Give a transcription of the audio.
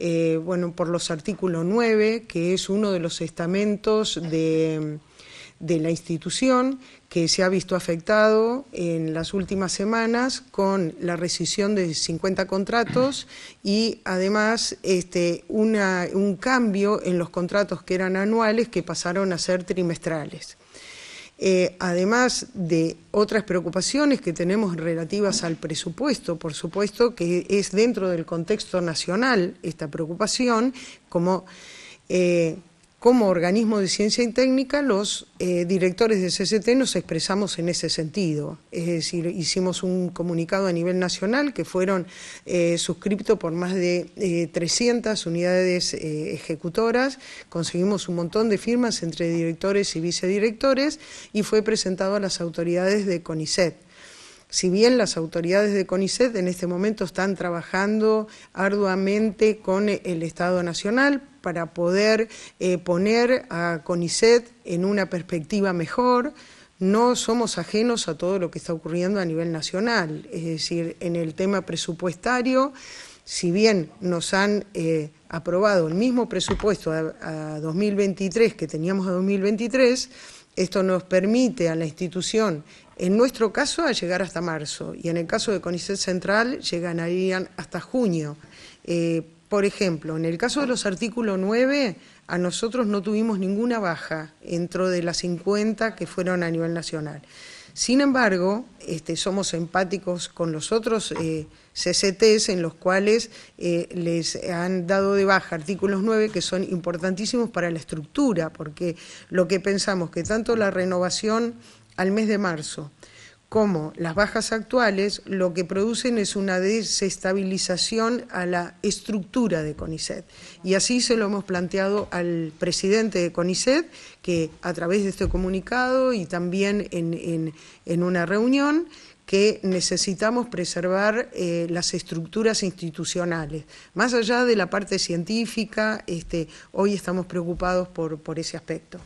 Eh, bueno, por los artículos 9, que es uno de los estamentos de, la institución que se ha visto afectado en las últimas semanas con la rescisión de 50 contratos y además este, un cambio en los contratos que eran anuales que pasaron a ser trimestrales. Eh, además de otras preocupaciones que tenemos relativas al presupuesto, por supuesto que es dentro del contexto nacional esta preocupación, como eh, como organismo de ciencia y técnica, los eh, directores de CCT nos expresamos en ese sentido. Es decir, hicimos un comunicado a nivel nacional que fueron eh, suscripto por más de 300 eh, unidades ejecutoras. Conseguimos un montón de firmas entre directores y vicedirectores y fue presentado a las autoridades de CONICET. Si bien las autoridades de CONICET en este momento están trabajando arduamente con el Estado Nacional para poder eh, poner a CONICET en una perspectiva mejor, no somos ajenos a todo lo que está ocurriendo a nivel nacional. Es decir, en el tema presupuestario, si bien nos han eh, aprobado el mismo presupuesto a, a 2023 que teníamos a 2023, esto nos permite a la institución, en nuestro caso, a llegar hasta marzo y en el caso de CONICET Central llegarían hasta junio. Eh, por ejemplo, en el caso de los artículos 9, a nosotros no tuvimos ninguna baja dentro de las 50 que fueron a nivel nacional. Sin embargo, este, somos empáticos con los otros eh, CCTs en los cuales eh, les han dado de baja artículos nueve, que son importantísimos para la estructura, porque lo que pensamos que tanto la renovación al mes de marzo como las bajas actuales lo que producen es una desestabilización a la estructura de CONICET. Y así se lo hemos planteado al presidente de CONICET, que a través de este comunicado y también en, una reunión, que necesitamos preservar eh, las estructuras institucionales. Más allá de la parte científica, este, hoy estamos preocupados por ese aspecto.